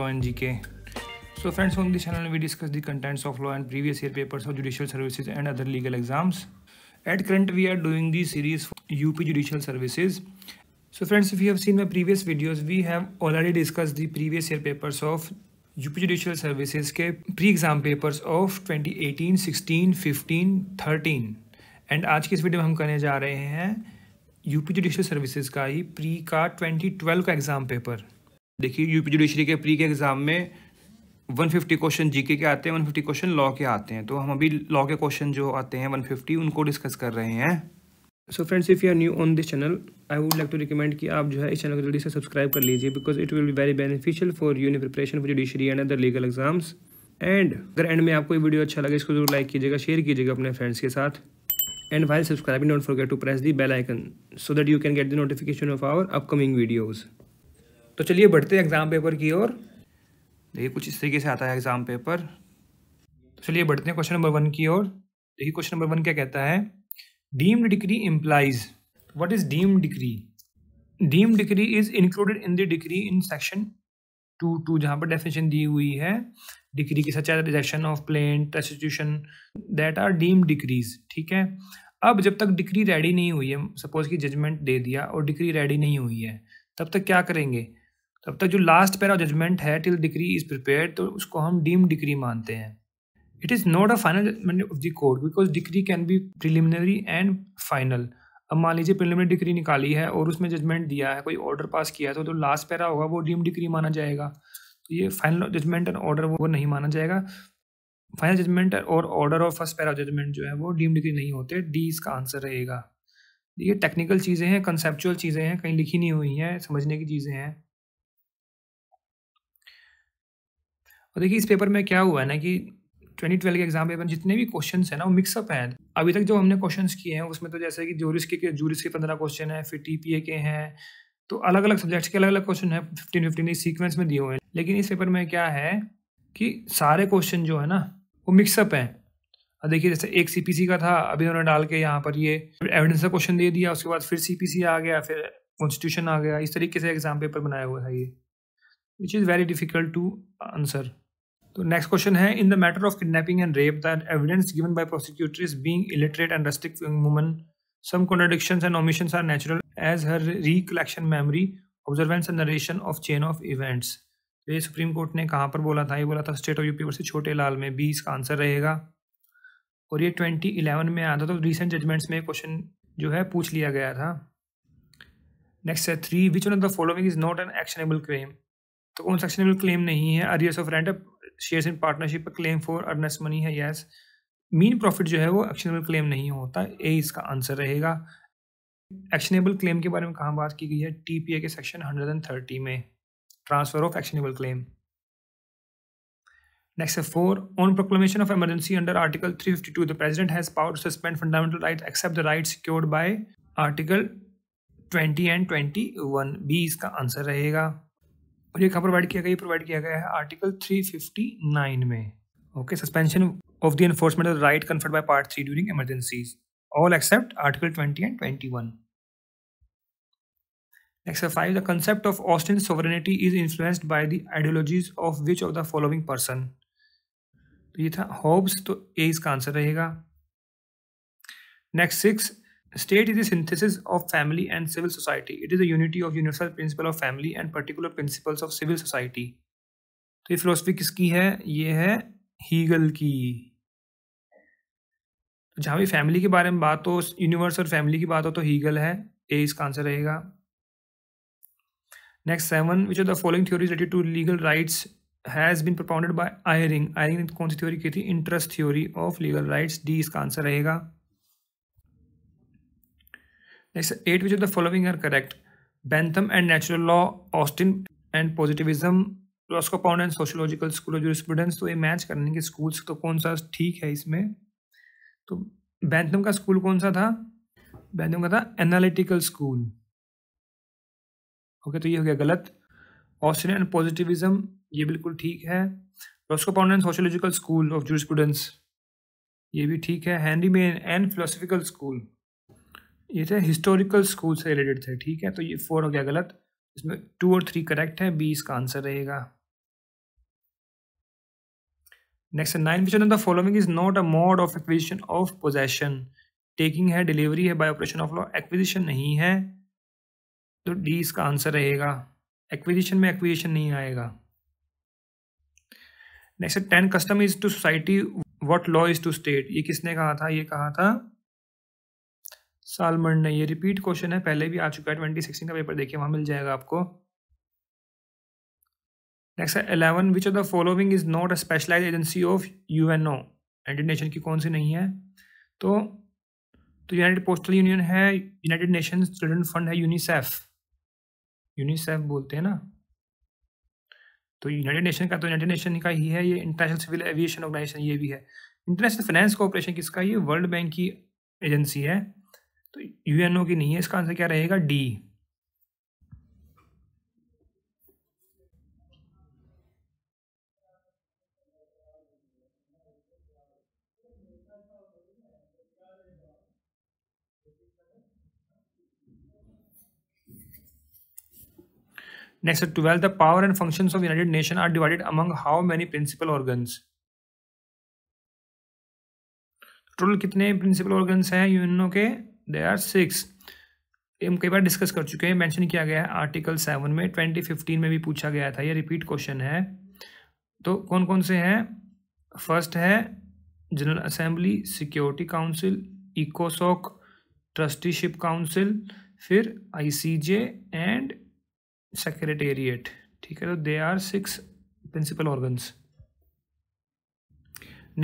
Law and G K so friends on this channel we discuss the contents of law and previous year papers of judicial services and other legal exams at current we are doing the series UP judicial services so friends we have seen my previous videos we have already discuss the previous year papers of UP judicial services के pre exam papers of twenty eighteen sixteen fifteen thirteen and आज की इस video में हम करने जा रहे हैं यूपी जुडिशियल सर्विसेज का ही प्री का ट्वेंटी ट्वेल्व का एग्जाम पेपर देखिए यूपी जुडिशरी के प्री के एग्ज़ाम में 150 क्वेश्चन जीके के आते हैं 150 क्वेश्चन लॉ के आते हैं तो हम अभी लॉ के क्वेश्चन जो आते हैं 150 उनको डिस्कस कर रहे हैं so friends if you are new on this channel I would like to recommend कि आप जो है इस चैनल को जल्दी से सब्सक्राइब कर लीजिए because it will be very beneficial for you in preparation for judiciary and other legal exams and अगर एंड में आपको ये वीडियो अच्छा लगे इसको जरूर लाइक कीजिएगा शेयर कीजिएगा अपने फ्रेंड्स के साथ and while subscribing don't forget to press the bell icon so that you can get the notification of our upcoming videos तो चलिए बढ़ते हैं एग्ज़ाम पेपर की ओर देखिए कुछ इस तरीके से आता है एग्ज़ाम पेपर तो चलिए बढ़ते हैं क्वेश्चन नंबर वन की ओर देखिए क्वेश्चन नंबर वन क्या कहता है deemed degree implies what is deemed degree deemed degree is included in the degree in section two two जहाँ पर डेफिनेशन दी हुई है डिग्री की such rejection of plain restitution that are deemed degrees ठीक है अब जब तक डिग्री रेडी नहीं हुई है सपोज कि जजमेंट दे दिया और डिग्री रेडी नहीं हुई है तब तक क्या करेंगे तब तक जो लास्ट पैरा जजमेंट है टिल डिग्री इज प्रिपेयर तो उसको हम डीम डिग्री मानते हैं it is not a final judgement of the court because degree can be preliminary and final अब मान लीजिए प्रिलिमिनरी डिग्री निकाली है और उसमें जजमेंट दिया है कोई ऑर्डर पास किया है तो तो लास्ट पैरा होगा वो डीम डिग्री माना जाएगा तो ये फाइनल जजमेंट एंड ऑर्डर वो नहीं माना जाएगा फाइनल जजमेंट और order of first para judgement जो है वो डीम डिग्री नहीं होते डी इसका आंसर रहेगा ये टेक्निकल चीज़ें हैं कंसेप्चुअल चीज़ें हैं कहीं लिखी नहीं हुई हैं समझने की चीज़ें हैं और देखिए इस पेपर में क्या हुआ है ना कि 2012 के एग्जाम पेपर जितने भी क्वेश्चन है ना वो मिक्सअप हैं अभी तक जो हमने क्वेश्चन किए हैं उसमें तो जैसे कि जूरिस के जूरिस के पंद्रह क्वेश्चन है फिर टी के हैं तो अलग अलग सब्जेक्ट्स के अलग अलग क्वेश्चन है फिफ्टीन फिफ्टीन इस सीक्वेंस में दिए हुए हैं लेकिन इस पेपर में क्या है कि सारे क्वेश्चन जो है ना वो मिक्सअप हैं और देखिए जैसे एक सीपीसी का था अभी उन्होंने डाल के यहाँ पर ये एविडेंस का क्वेश्चन दे दिया उसके बाद फिर सीपीसी आ गया फिर कॉन्स्टिट्यूशन आ गया इस तरीके से एग्जाम पेपर बनाया हुआ है ये which is very difficult to answer तो नेक्स्ट क्वेश्चन है in the matter of kidnapping and rape the evidence given by prosecutor is being illiterate and restrict woman some contradictions and omissions are natural as her recollection memory observance and narration of chain of events ये Supreme court ने कहाँ पर बोला था ये बोला था state of UP versus छोटे लाल में बी इसका आंसर रहेगा और ये ट्वेंटी इलेवन में आया था तो रिसेंट जजमेंट्स में क्वेश्चन जो है पूछ लिया गया था नेक्स्ट है three which one of the following is not an actionable claim तो कौन सा एक्शनेबल क्लेम नहीं है arrears of rent shares in partnership पर क्लेम फॉर अर्नेस मनी है येस मीन प्रॉफिट जो है वो एक्शनेबल क्लेम नहीं होता ए इसका आंसर रहेगा एक्शनेबल क्लेम के बारे में कहाँ बात की गई है टीपीए के सेक्शन 130 में transfer of actionable claim next है four on proclamation of emergency under article 352 fifty two the president has power suspend fundamental right except the right secured by article 20 and 21 B इसका answer रहेगा और ये कहाँ provide किया गया ये provide किया गया है आर्टिकल 359 में okay suspension of the enforcement of right conferred by part three during emergencies all except article 20 and 21 Next five, the concept of Austrian sovereignty is influenced by the ideologies of which of the following person? तो ये था Hobbes तो ए इसका answer रहेगा next six State is a synthesis of family and civil society. It is a unity of universal principle of family and particular principles of civil society. तो ये philosophy किसकी है ये है हीगल की तो जहाँ भी फैमिली के बारे में बात हो यूनिवर्स और फैमिली की बात हो तो हीगल है ए इसका आंसर रहेगा next seven which are the following theory related to legal rights has been propounded by Ihering Ihering ने कौन सी थ्योरी की थी interest theory of legal rights D इसका आंसर रहेगा next eight which of the following are correct Bentham and natural law Austin and positivism Pound and sociological school of jurisprudence तो ये मैच करने के स्कूल्स तो कौन सा ठीक है इसमें तो बैंथम का स्कूल कौन सा था बैंथम का था एनालिटिकल स्कूल ओके तो ये हो गया गलत ऑस्टिन एंड पॉजिटिविज्म ये बिल्कुल ठीक है Roscoe Pound and sociological school of jurisprudence ये भी ठीक है Henry Maine and philosophical school ये थे हिस्टोरिकल स्कूल से रिलेटेड थे ठीक है तो ये फोर हो गया गलत इसमें टू और थ्री करेक्ट है बी इसका आंसर रहेगा next nine question the following is not a mode of acquisition of possession taking है डिलीवरी है by operation of law acquisition नहीं है तो डी इसका आंसर रहेगा एक्विजिशन में एक्विजिशन नहीं आएगा next ten custom is to society what law is to state ये किसने कहा था ये कहा था सालमन नहीं ये रिपीट क्वेश्चन है पहले भी आ चुका है ट्वेंटी सिक्सटीन का पेपर देखिए वहां मिल जाएगा आपको नेक्स्ट है eleven which of the following is not a specialise agency of U N O united nation की कौन सी नहीं है तो तो यूनाइटेड पोस्टल यूनियन है यूनाइटेड नेशन चिल्ड्रन फंड है यूनिसेफ यूनिसेफ बोलते हैं ना तो यूनाइटेड नेशन का तो यूनाइटेड नेशन का ही है ये इंटरनेशनल सिविल एविएशन ऑर्गेनाइजेशन ये भी है इंटरनेशनल फाइनेंस कॉरपोरेशन किसका ये वर्ल्ड बैंक की एजेंसी है तो यूएनओ की नहीं है इसका आंसर क्या रहेगा D next twelfth the power and function of United nation are divided among how many principal organs total कितने प्रिंसिपल ऑर्गन्स हैं यूएनओ के देर आर सिक्स हम कई बार डिस्कस कर चुके हैं मेंशन किया गया है आर्टिकल सेवन में ट्वेंटी फिफ्टीन में भी पूछा गया था ये रिपीट क्वेश्चन है तो कौन कौन से हैं फर्स्ट है जनरल असेंबली सिक्योरिटी काउंसिल इकोसॉक ट्रस्टीशिप काउंसिल फिर आईसीजे एंड सेक्रेटेरिएट ठीक है तो they are six principal organs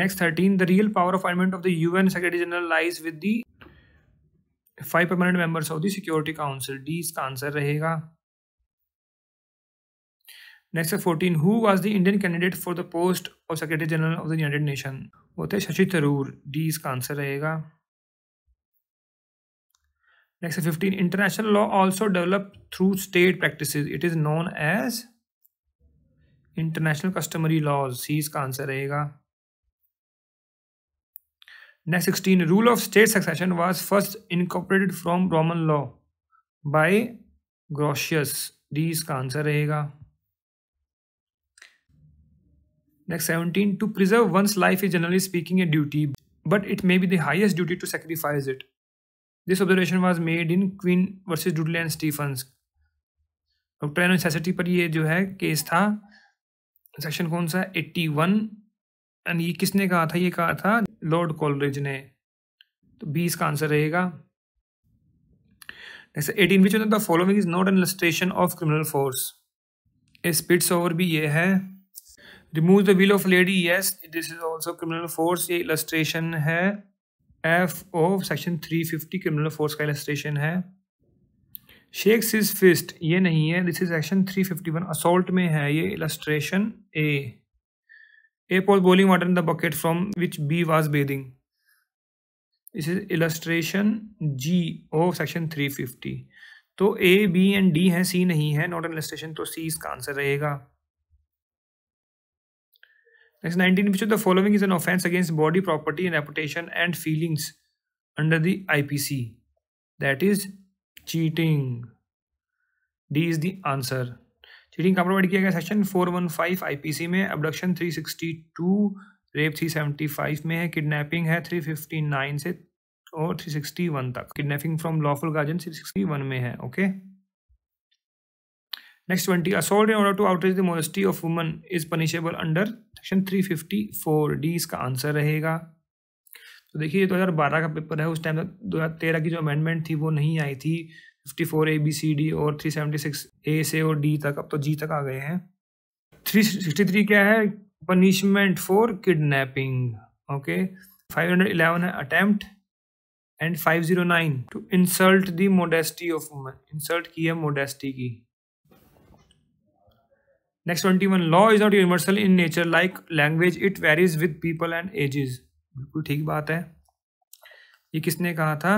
next thirteen the real power of appointment of the UN secretary general lies with the five permanent members of the security council D इसका answer रहेगा next है fourteen who was the Indian candidate for the post of secretary general of the United nation वो थे Shashi Tharoor D इसका answer रहेगा next है fifteen international law also develop through state practice it is known as international customary laws C इसका answer रहेगा next sixteen rule of state succession was first incorporated from Roman law by Grotius D इसका answer रहेगा next seventeen to preserve one's life is generally speaking a duty but it may be the highest duty to sacrifice it this observation was made in queen versus Dudley and Stephens doctor necessity पर ये जो है case था section कौन सा eighty one and ये किसने कहा था ये कहा था लॉर्ड कॉलरेज ने तो बीस का आंसर रहेगा next eighteen which the following is not an illustration of criminal force A spits over भी ये है remove the wheel of lady yes this is also criminal force ये इलस्ट्रेशन है of section 350 criminal force का illustration है shakes his fist ये नहीं है this is section 351 fifty assault में है ये illustration A Ape was boiling water in the bucket from which B was bathing. This is illustration G of section 350. तो A, B and D है C नहीं है नॉट एन इलस्ट्रेशन तो C इसका answer रहेगा next 19 which of the following is an offence against body property reputation and feelings under the IPC that is cheating D is the answer. Cheating का provide किया गया section 415 IPC में abduction 362 rape 375 में है kidnapping है 359 से और 361 तक किडनैपिंग फ्रॉम लॉफुल गार्जन 361 में है okay next twenty assault in order to outrage the modesty of woman is punishable under section 354 D इसका आंसर रहेगा तो देखिए ये 2012 का पेपर है उस टाइम तक 2013 की जो अमेंडमेंट थी वो नहीं आई थी fifty four A B C D और थ्री सेवेंटी सिक्स ए से और डी तक अब तो जी तक आ गए हैं थ्री सिक्सटी थ्री क्या है punishment for kidnapping okay five hundred eleven है attempt and five zero nine to insult the modesty of women insult की है मोडेस्टी की next twenty one law is not universal in nature like language it varies with people and ages बिल्कुल ठीक बात है ये किसने कहा था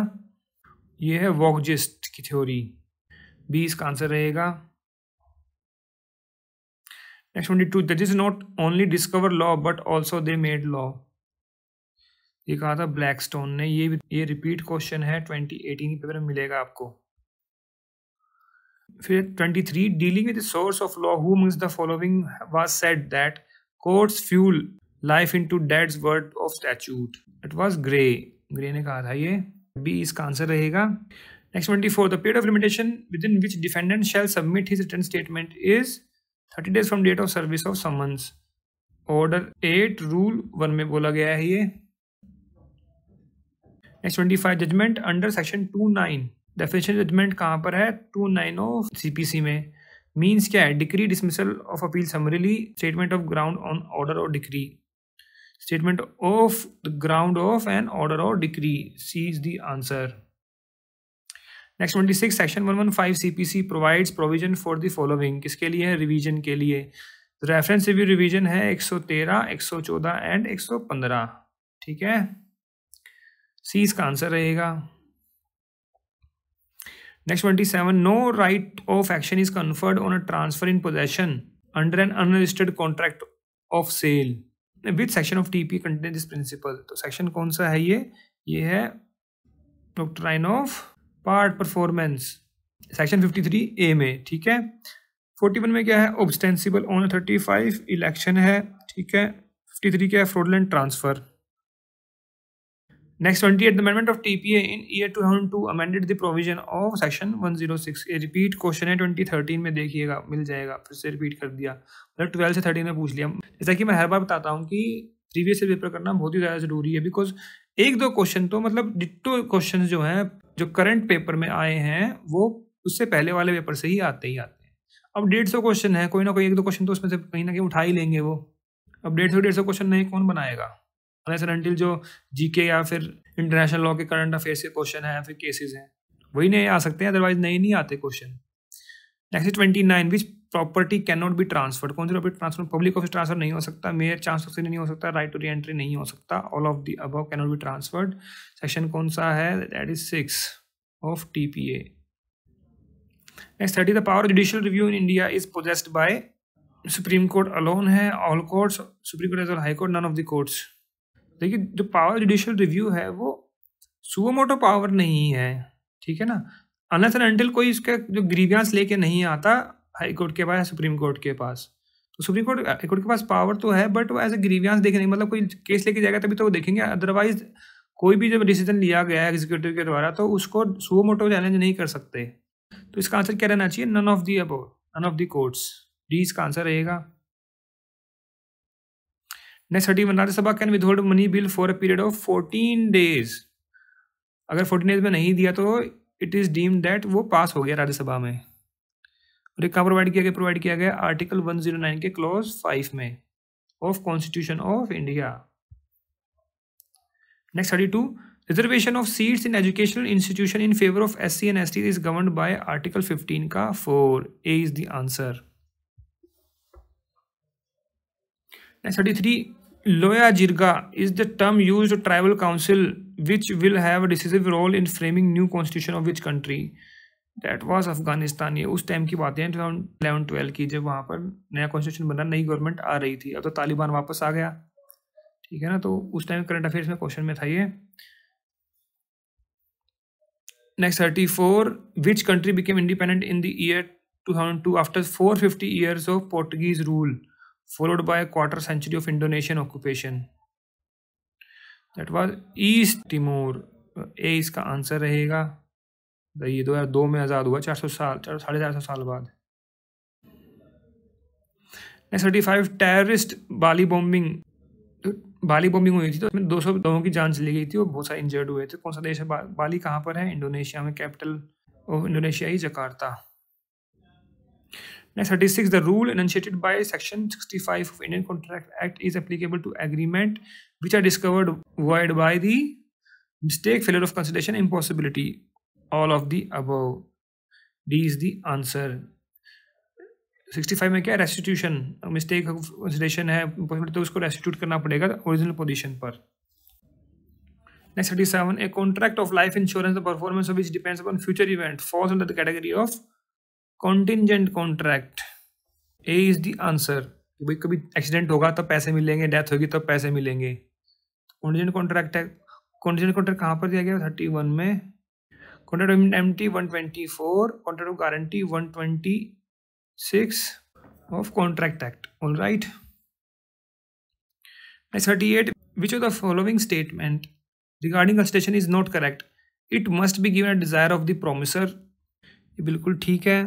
ये है वॉकजिस्ट की थ्योरी बी इसका आंसर रहेगा next twenty two that is not only discover law but also they made law ये कहा था ब्लैक स्टोन ने ये ये रिपीट क्वेश्चन है ट्वेंटी एटीन पेपर में मिलेगा आपको फिर twenty three dealing with source of law who means the following was said that courts fuel life into dead's word of statute it was Gray Gray ने कहा था ये B इसका आंसर रहेगा next twenty four the period of limitation within which defendant shall submit his written statement is thirty days from date of service of summons order eight rule one में बोला गया है ये next twenty five judgment under section two nine definition judgment कहाँ पर है two nine of C P C में means क्या है decree dismissal of appeal summarily statement of ground on order और decree statement of the ground of an order of decree C is the answer next twenty six section one one five C P C provide provision for the following किसके लिए है revision के लिए reference review revision है एक सौ तेरह एक सौ चौदह एंड एक सौ पंद्रह ठीक है सी इसका आंसर रहेगा next twenty seven no right of action is conferred on a transfer in possession under an unregistered contract of sale with section of TP contain this principle तो सेक्शन कौन सा है ये ये है doctrine of part performance section 53 A में ठीक है 41 में क्या है ऑब्सटेंसिबल ऑन 35 इलेक्शन है ठीक है 53 क्या है fraudulent transfer Next, 28th Amendment of TPA in year 2002 amended the provision of section 106. ये रिपीट क्वेश्चन है 2013 में देखिएगा मिल जाएगा फिर से रिपीट कर दिया मतलब ट्वेल्थ से थर्टीन में पूछ लिया जैसा कि मैं हर बार बताता हूँ कि प्रीवियस ईयर पेपर करना बहुत ही ज़्यादा ज़रूरी है बिकॉज एक दो क्वेश्चन तो मतलब डिटो क्वेश्चन जो हैं जो करंट पेपर में आए हैं वो उससे पहले वाले पेपर से ही आते ही आते हैं अब डेढ़ सौ क्वेश्चन है कोई ना कोई एक दो क्वेश्चन तो उसमें से कहीं ना कहीं उठा ही लेंगे वो अब डेढ़ सौ डेढ़ सौ क्वेश्चन नहीं कौन बनाएगा अनलेस एंड अनटिल जो जीके या फिर इंटरनेशनल लॉ के करंट अफेयर्स के क्वेश्चन हैं फिर केसेस हैं वही नहीं आ सकते हैं अदरवाइज नए नहीं आते question next twenty nine which property can not be transferred कौन सी property transfer public office transfer नहीं हो सकता मेयर चांस ऑफ नहीं हो सकता राइट टू री एंट्री नहीं हो सकता all of the above can not be transferred section कौन सा है that is six of T P A next thirty the power judicial review in India is possessed by supreme Court alone है all courts Supreme Court as all high court none of the courts देखिए जो power judicial review है वो suo motu power नहीं है ठीक है ना अनस एंड अनटिल कोई इसका जो ग्रीवियांस लेके नहीं आता हाई कोर्ट के पास सुप्रीम कोर्ट के पास तो सुप्रीम कोर्ट हाई कोर्ट के पास पावर तो है बट वो एज ए ग्रीवियांस देखे नहीं मतलब कोई केस लेके जाएगा तभी तो वो देखेंगे अदरवाइज कोई भी जब डिसीजन लिया गया है एग्जीक्यूटिव के द्वारा तो उसको सुओ मोटो चैलेंज नहीं कर सकते तो इसका आंसर क्या रहना चाहिए none of the above none of the courts D इसका आंसर रहेगा next thirty one Rajya Sabha can withhold money bill for a period of fourteen days अगर फोर्टीन डेज में नहीं दिया तो इट इज़ डीम दैट वो पास हो गया राज्यसभा में और एक कहाँ प्रोवाइड किया गया प्रोवाइड किया गया आर्टिकल वन जीरो नाइन के क्लॉज फाइव में of constitution of India next thirty two reservation of seats in educational institution in favour of S C and S T is govern by article fifteen का four A is the answer And 33, Loya Jirga is the term used to tribal council which will have a decisive role in framing new constitution of which country. That was Afghanistan ये उस time की बात है two thousand eleven twelve की जब वहाँ पर नया कॉन्स्टिट्यूशन बना नई गवर्नमेंट आ रही थी अब तो तालिबान वापस आ गया ठीक है ना तो उस टाइम करंट अफेयर्स में क्वेश्चन में था ये next thirty four which country became independent in the year two thousand two after four fifty years of Portuguese rule followed by a quarter century of Indonesian occupation. That was East Timor. A इसका answer रहेगा ये दो हजार दो में आज़ाद हुआ चार सौ साल चार साढ़े चार सौ साल बाद thirty five terrorist Bali bombing तो बाली बॉम्बिंग हुई थी तो उसमें दो सौ लोगों की जान चली गई थी और बहुत सारे इंजर्ड हुए थे कौन सा देश है बा, बाली कहाँ पर है इंडोनेशिया में कैपिटल ऑफ इंडोनेशिया ही Jakarta Next, 36. The rule enunciated by Section 65 of Indian Contract Act is applicable to agreement which are discovered void by the mistake, failure of consideration, impossibility. All of the above. D is the answer. 65 में क्या restitution mistake consideration है तो उसको restitute करना पड़ेगा original original पर Next, 37. A contract of life insurance, the performance of which depends upon future event, falls under the category of contingent contract A is the answer भाई कभी accident होगा तो पैसे मिलेंगे डेथ होगी तो पैसे मिलेंगे कॉन्टिजेंट कॉन्ट्रैक्ट है कॉन्टिजेंट कॉन्ट्रैक्ट कहाँ पर दिया गया थर्टी वन में contract M T one twenty four contract of guarantee one twenty six of contract act all right thirty eight which of the following statement regarding consideration is not correct it must be given a desire of the promisor ये बिल्कुल ठीक है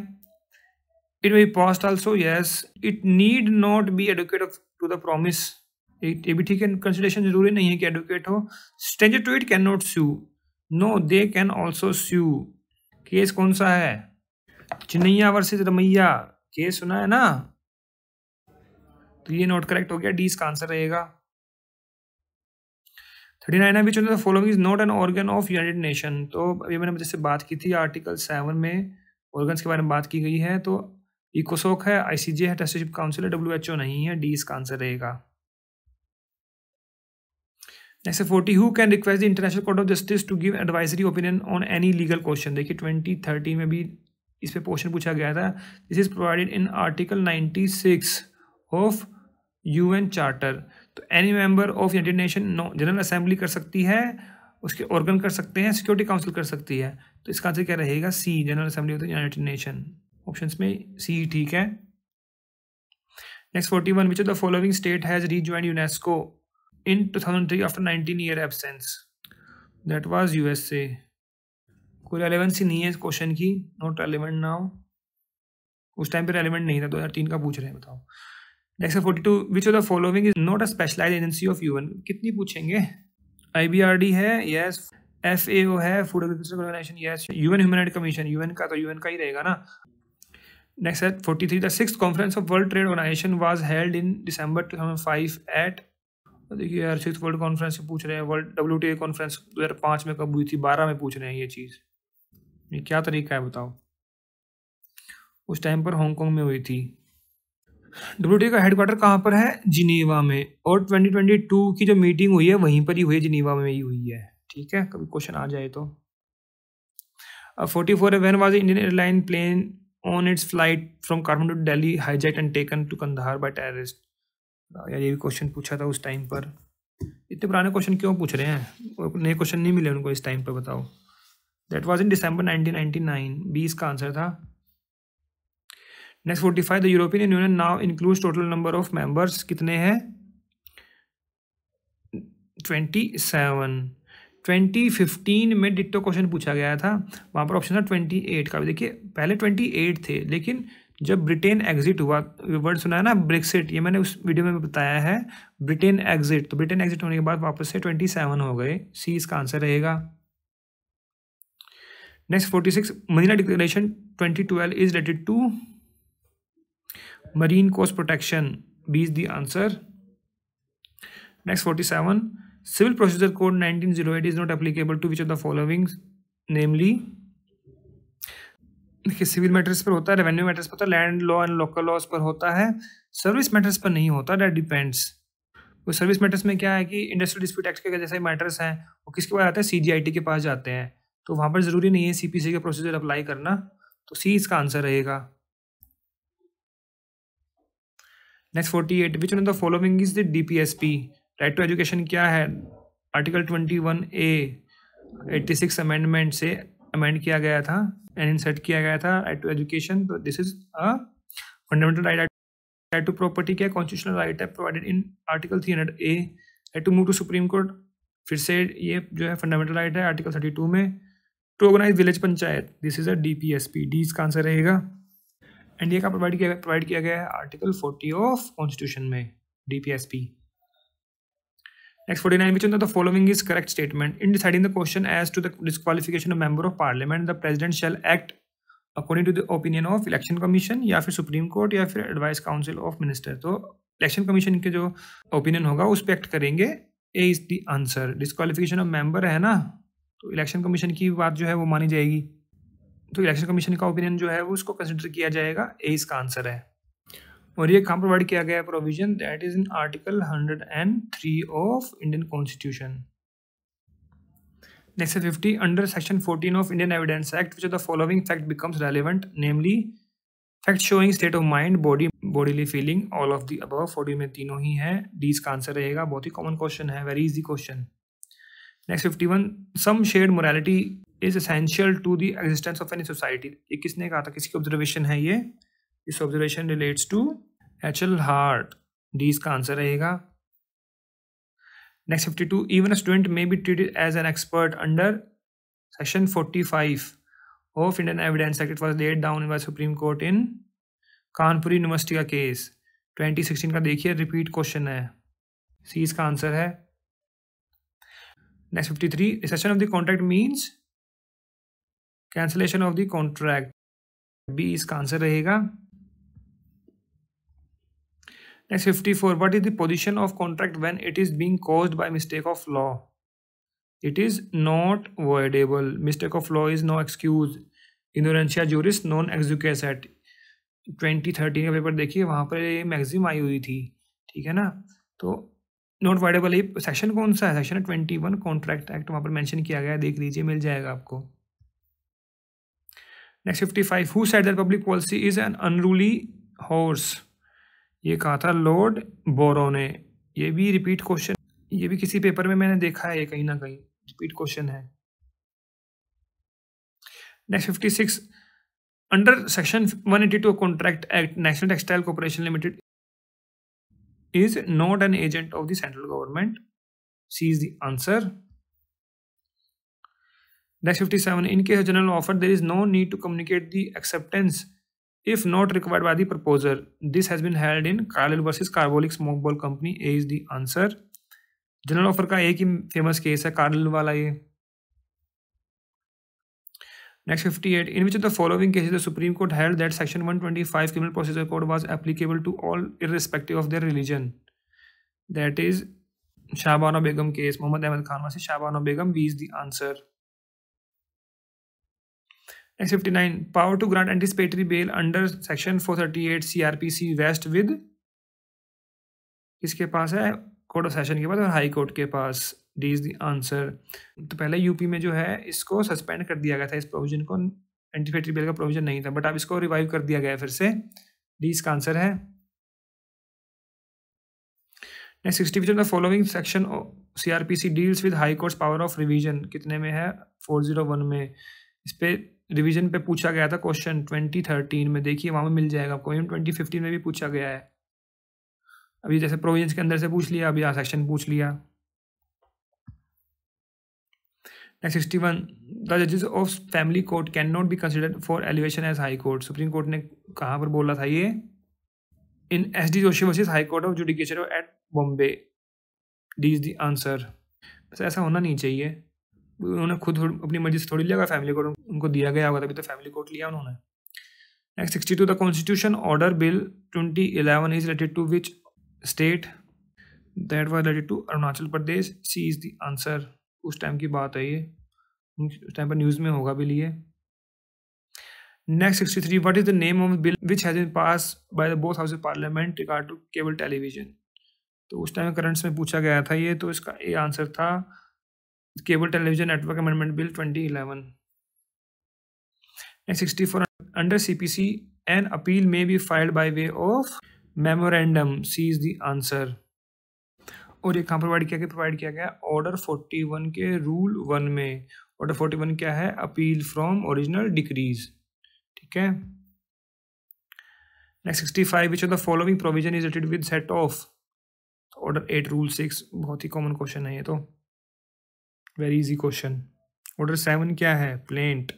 it may be past also yes it need not be adequate of, to the promise ये भी ठीक है consideration जरूरी नहीं है कि एडवोकेट हो stranger to it can not sue no they can also sue case कौन सा है चिन्हैया वर्सेज रमैया केस सुना है ना तो ये नोट करेक्ट हो गया डी इसका आंसर रहेगा थर्टी नाइन अभी चुने following is not an organ of United Nation तो अभी मैंने जैसे बात की थी आर्टिकल सेवन में ऑर्गन्स के बारे में बात की गई है तो इकोसोक है आईसीजे है टेस्टशिप काउंसिल है डब्ल्यू नहीं है डी इसका आंसर रहेगा next forty who can request the International Court of Justice to give advisory opinion on any legal question देखिए ट्वेंटी थर्टी में भी इस पर क्वेश्चन पूछा गया था this is provided in article ninety six of U N charter तो any member of United Nation General Assembly कर सकती है उसके ऑर्गन कर सकते हैं सिक्योरिटी काउंसिल कर सकती है तो इसका आंसर क्या रहेगा C General Assembly of the United Nation options में सी ठीक है next forty one which of the following state has rejoin UNESCO in two thousand three after nineteen year absence that was USA कोई relevance ही नहीं है इस question की not relevant now उस टाइम पे रेलिवेंट नहीं था दो हज़ार तीन का पूछ रहे हैं बताओ नेक्स्ट है forty two which of the following is not a specialise agency of UN कितनी पूछेंगे आई बी आर डी है यस एफ ए ओ है food agriculture organisation yes an human right commission UN का तो UN का ही रहेगा ना next three the six conference of World Trade Organisation Trade held in December two thousand five at देखिए यार six world conference से पूछ रहे हैं world W T A conference दो हज़ार पाँच में कब हुई थी बारह में पूछ रहे हैं ये चीज़ ये क्या तरीका है बताओ उस टाइम पर हांगकॉन्ग में हुई थी डब्ल्यू टी का हेडक्वार्टर कहाँ पर है जिनीवा में और ट्वेंटी ट्वेंटी टू की जो मीटिंग हुई है वहीं पर ही हुई है जिनीवा में ही हुई है ठीक है कभी क्वेश्चन आ जाए तो forty four when was Indian airline plane on its flight from Kathmandu to Delhi hijacked and taken to Kandahar by terrorist यार ये भी क्वेश्चन पूछा था उस टाइम पर इतने पुराने क्वेश्चन क्यों पूछ रहे हैं और नए क्वेश्चन नहीं मिले उनको इस टाइम पर बताओ that was in ninety nine B इसका आंसर था next forty five the European Union now includes total number of members कितने हैं ट्वेंटी सेवन 2015 में डिट्टो क्वेश्चन पूछा गया था वहाँ पर ऑप्शन था 28 का देखिए पहले 28 थे लेकिन जब ब्रिटेन एग्जिट हुआ वर्ड सुना है ना ब्रेक्सिट ये मैंने उस वीडियो में बताया है ब्रिटेन एग्जिट तो ब्रिटेन एग्जिट होने के बाद वापस से 27 हो गए सी इसका आंसर रहेगा नेक्स्ट 46 मदीना declaration twelve is related to marine coast protection B is the answer next seven Civil Procedure Code 1908 is not applicable to which of the following namely देखिए सिविल मैटर्स पर होता है रेवेन्यू मैटर्स पर होता है land law and local laws पर होता है सर्विस मैटर्स पर नहीं होता डेट डिपेंड्स वो सर्विस मैटर्स में क्या है कि इंडस्ट्रियल डिस्प्यूट एक्ट के जैसे मैटर्स हैं वो किसके पास आते हैं सी के पास जाते हैं तो वहाँ पर ज़रूरी नहीं है सी पी सी का प्रोसीजर अप्लाई करना तो सी इसका आंसर रहेगा next forty eight which on the following is the D P S P right to education क्या है article twenty one A eighty six amendment से अमेंड किया गया था एंड इंसर्ट किया गया था राइट टू एजुकेशन तो this is a fundamental right right to property क्या कॉन्स्टिट्यूशनल राइट है provided in article three hundred A right to move to Supreme Court फिर से ये जो है फंडामेंटल राइट है आर्टिकल थर्टी टू में to organise village panchayat this is a D P S P D इसका आंसर रहेगा एंड ये का प्रोवाइड किया प्रोवाइड किया गया है आर्टिकल फोर्टी ऑफ कॉन्स्टिट्यूशन में D P S P next forty nine one the following is correct statement in deciding the question as to the the of of member of parliament the president according to the opinion of Election Commission या फिर Supreme Court या फिर advice council of minister तो Election Commission के जो opinion होगा उस पर एक्ट करेंगे A is the answer disqualification of member है ना तो इलेक्शन कमीशन की बात जो है वो मानी जाएगी तो इलेक्शन कमीशन का ओपिनियन जो है वो उसको कंसिडर किया जाएगा ए इसका आंसर है और ये कहाँ प्रोवाइड किया गया है provision that is in article hundred and three of Indian constitution next fifty under section fourteen of Indian Evidence Act which the following fact becomes relevant namely fact showing state of mind body bodily feeling all of the अब fourteen में तीनों ही हैं D's का answer रहेगा बहुत ही common question है very easy question next fifty one some shade morality is essential to the existence of any society ये किसने कहा था किसकी ऑब्जर्वेशन है ये इस observation relates to H L Hart D इसका आंसर रहेगा next fifty two even student may be treated as an expert under section forty five of Indian Evidence Act was laid down by Supreme Court in Kanpur University का case twenty sixteen का देखिए repeat question है C इसका answer है next fifty three rescission of the contract means cancellation of the contract B इसका answer रहेगा Next 54. What is the position of contract when it is being caused by mistake of law? It is not voidable. Mistake of law is no excuse. Ignorantia juris non execues at 2013 का paper देखिए वहाँ पर मैगजिम आई हुई थी ठीक है ना तो नॉट वाइडेबल ये सेक्शन कौन सा है section twenty one contract act वहाँ पर मेंशन किया गया है देख लीजिए मिल जाएगा आपको next fifty five who said that public policy is an unruly horse ये कहा था लॉर्ड बोरो ने ये भी रिपीट क्वेश्चन ये भी किसी पेपर में मैंने देखा है कहीं ना कहीं रिपीट क्वेश्चन है next fifty six under section one eighty two contract act national textile corporation limited is not an agent of the central government C is the answer next fifty seven इनके general offer there is no need to communicate the acceptance If not required by the proposer, this has been held in Carlyle versus Carbolic Smokeball Company. A is the answer. General offer का एक ही famous case है Carlill वाला ये Next 58. In which of the following cases the Supreme Court held that Section 125 Criminal Procedure Code was applicable to all irrespective of their religion? That is Shabana Begum case. Muhammad Ahmed Khan versus Shabana Begum. B is the answer. Next fifty nine power to grant anticipatory bail under section four thirty eight C R P C vest with किसके पास है court of session के पास और high court के पास D is the answer तो पहले UP में जो है इसको सस्पेंड कर दिया गया था इस प्रोविजन को एंटीसिपेटरी बेल का प्रोविजन नहीं था बट अब इसको रिवाइव कर दिया गया फिर से डी इसका आंसर है next sixty which the following section C R P C deals with high courts power of revision कितने में है फोर जीरो वन में इस पर रिवीजन पे पूछा गया था क्वेश्चन 2013 में देखिए वहाँ पर मिल जाएगा आपको एम 2015 में भी पूछा गया है अभी जैसे प्रोविजंस के अंदर से पूछ लिया अभी आ सेक्शन पूछ लिया नेक्स्ट सिक्सटी वन द जजेस of family court can not be considered for elevation as high court supreme court ने कहाँ पर बोला था ये in S D Joshi versus high court of judicature at Bombay D is the answer बस ऐसा होना नहीं चाहिए उन्होंने खुद अपनी मर्जी से थोड़ी लिया फैमिली कोर्ट उनको दिया गया होगा तभी तो फैमिली कोर्ट लिया उन्होंने next sixty two the constitution order bill twenty eleven is related to which state that was related to Arunachal Pradesh C is the answer उस टाइम की बात है ये उस टाइम पर न्यूज़ में होगा बिल ये next sixty three what is the name of bill which has pass by the both house of parliament regard to cable television तो उस टाइम करंट्स में पूछा गया था ये तो इसका ये आंसर था cable television network amendment bill 2011 and 64 under cpc an appeal may be filed by way of memorandum C is the answer और ये कहाँ प्रोवाइड किया गया प्रोवाइड किया गया ऑर्डर 41 के रूल वन में ऑर्डर 41 क्या है अपील फ्रॉम ओरिजिनल डिक्रीज ठीक है next sixty five which of the following provision is related with set of order eight rule six बहुत ही कॉमन क्वेश्चन है ये तो very easy question order seven क्या है plaint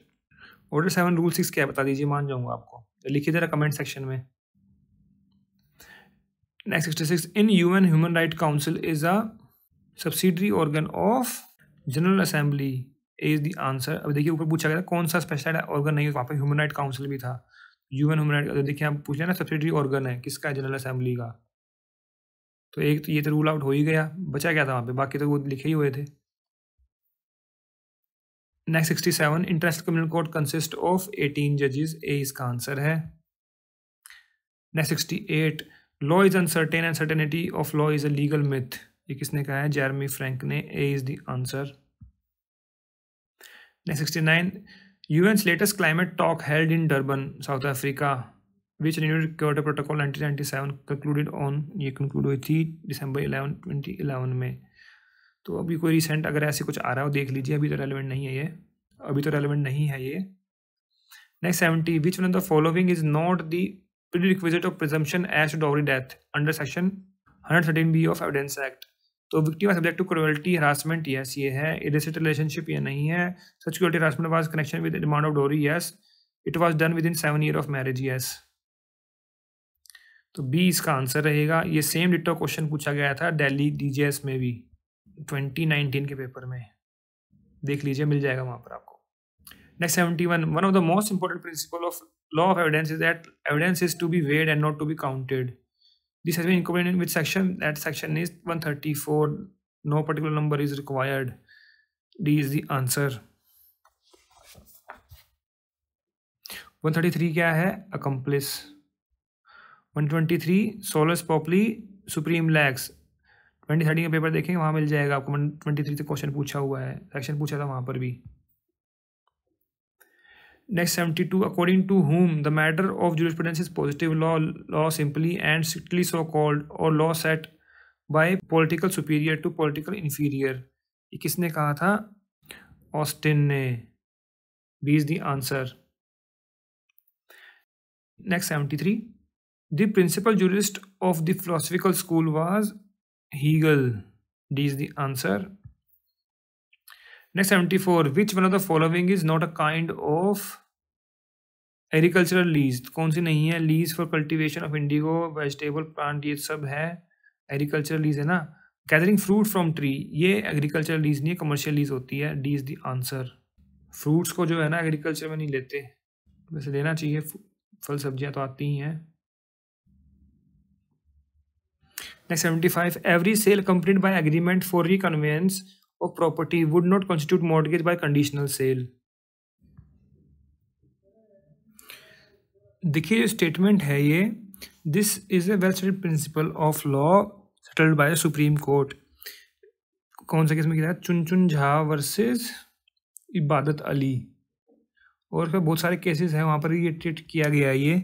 order seven rule six क्या है बता दीजिए मान जाऊंगा आपको लिखिए जरा कमेंट सेक्शन में next sixty six in U N human right council is a subsidiary organ of general assembly is the answer अब देखिए ऊपर पूछा गया था कौन सा स्पेशल ऑर्गन नहीं है वहाँ पर ह्यूमन राइट काउंसिल भी था यू एन ह्यूमन राइट देखिए आप पूछ लेना सब्सिडरी ऑर्गन है किसका है जनरल असेंबली का तो एक तो ये तो रूल आउट हो ही गया बचा गया था वहाँ पे बाकी तो वो लिखे ही हुए थे next sixty seven international criminal court consist of eighteen जजेस ए इसका आंसर है next sixty eight law is uncertain and certainty of law is a legal myth ये किसने कहा है जैरमी फ्रैंक ने A is the answer next sixty nine UN's latest climate talk held in Durban, South Africa, which protocol nineteen ninety seven concluded on ये conclude हुई थी eleven twenty eleven में तो अभी कोई रिसेंट अगर ऐसे कुछ आ रहा हो देख लीजिए अभी तो रेलिवेंट नहीं है ये अभी तो रेलिवेंट नहीं है ये next seventy which one of the following is not the requisite of presumption as to dowry death under section hundred thirteen B of evidence act तो victim subject to cruelty harassment yes ये है illicit relationship ये नहीं है such cruelty harassment was connection with demand of dowry yes it was done within seven year of marriage yes तो B इसका answer रहेगा ये सेम डिटो क्वेश्चन पूछा गया था डेली डी में भी 2019 के पेपर में देख लीजिए मिल जाएगा वहां पर आपको next seventy one one of the most important principle of law of evidence is that evidence is to be weighed and not to be counted this has been इन विद section that section is 134 no particular number is required D is the answer 133 क्या है accomplice 123 twenty three सोलस पॉपली सुप्रीम लैक्स twenty thirty का paper देखेंगे वहाँ मिल जाएगा आपको ट्वेंटी थ्री से क्वेश्चन पूछा हुआ है सेक्शन पूछा था वहाँ पर भी next seventy two according to whom the matter of jurisprudence is positive law law simply and strictly so called or law set by political superior to political inferior ये किसने कहा था ऑस्टिन ने B is the answer next seventy three the principal jurist of the philosophical school was Hegel D is the answer next seventy four which one of the following is not a kind of agricultural lease कौन सी नहीं है lease for cultivation of indigo vegetable plant ये सब है agricultural lease है ना gathering fruit from tree ये एग्रीकल्चरल लीज नहीं है कमर्शियल लीज होती है D is the answer fruits को जो है ना एग्रीकल्चर में नहीं लेते वैसे लेना चाहिए फल सब्जियां तो आती ही हैं 75 every sale completed by agreement for reconveyance of property would not constitute mortgage by conditional sale देखिए जो स्टेटमेंट है ये this is a well stated principle of law settled by supreme court कौन सा केस में किया चुन चुन झा वर्सेस इबादत अली और फिर बहुत सारे केसेस हैं वहाँ पर ये ट्रीट किया गया ये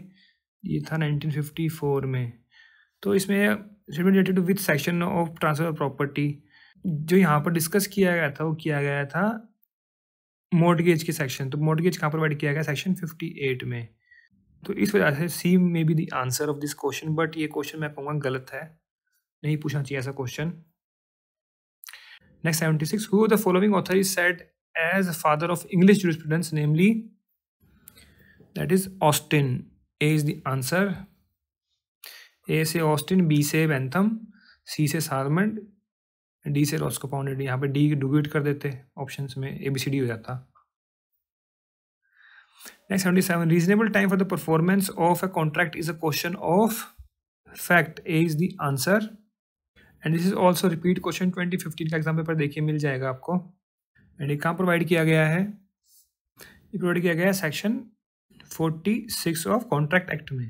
ये था 1954 में तो इसमें related with section of transfer property जो यहाँ पर डिस्कस किया गया था वो किया गया था मोर्डगेज के सेक्शन तो मोडगेज कहाँ प्रोवाइड किया गया सेक्शन 58 में तो इस वजह से C may be the answer of this question but ये क्वेश्चन मैं कहूँगा गलत है नहीं पूछना चाहिए ऐसा question next seventy six who the following author is said as father of English jurisprudence namely that is Austin A is the answer A से ऑस्टिन बी से बैंथम सी से सारमंड डी से रॉस्को पाउंडेड यहाँ पे D डुगेट कर देते option में ए B C D हो जाता next seventy seven reasonable time for the performance of a contract is a question of fact A is the answer and this is also repeat question twenty fifteen का exam paper देखिए मिल जाएगा आपको and ये कहाँ provide किया गया है ये प्रोवाइड किया गया है section forty six of contract act में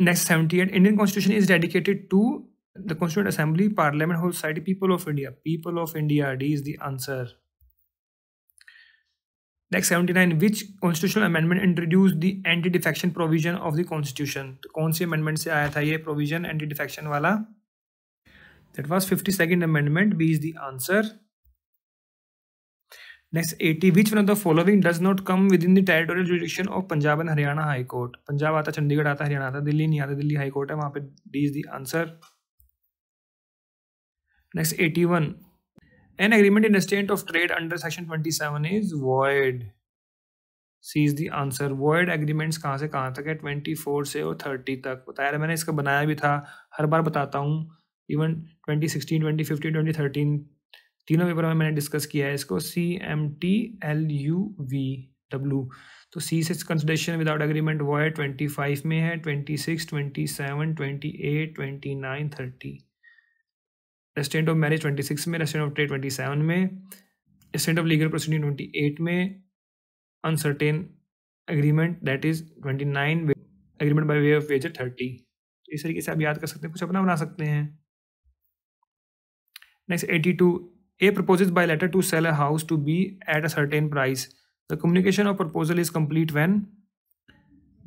Next 78 Indian Constitution is dedicated to the Constituent Assembly, Parliament, whole society, people of India. People of India, D is the answer. Next 79 Which constitutional amendment introduced the anti-defection provision of the constitution? तो कौन amendment से आया था provision anti-defection वाला? That was 52nd amendment. B is the answer. Next eighty which one of the following does not come within the territorial jurisdiction of Punjab and Haryana high court Punjab आता चंडीगढ़ आता हरियाणा आता दिल्ली नहीं आता दिल्ली हाई कोर्ट है वहां पे D is the answer next eighty one an agreement in स्टेट of trade under section twenty seven is void C is the answer void agreements कहाँ से कहाँ तक है ट्वेंटी फोर से और थर्टी तक बताया मैंने इसका बनाया भी था हर बार बताता हूँ even twenty sixteen twenty fifteen twenty thirteen तीनों पेपर में मैंने डिस्कस किया है इसको C M T L U V W तो सी से कंसल्टेशन विदाउट एग्रीमेंट वो है ट्वेंटी फाइव में है twenty six twenty seven twenty eight twenty nine thirty restraint of marriage twenty six में restraint of trade twenty seven में restraint of legal proceeding twenty eight में uncertain agreement that is twenty nine agreement by way of wager thirty इस तरीके से आप याद कर सकते हैं कुछ अपना बना सकते हैं next eighty two A proposes by letter to sell a house to B at a certain price. The communication of proposal is complete when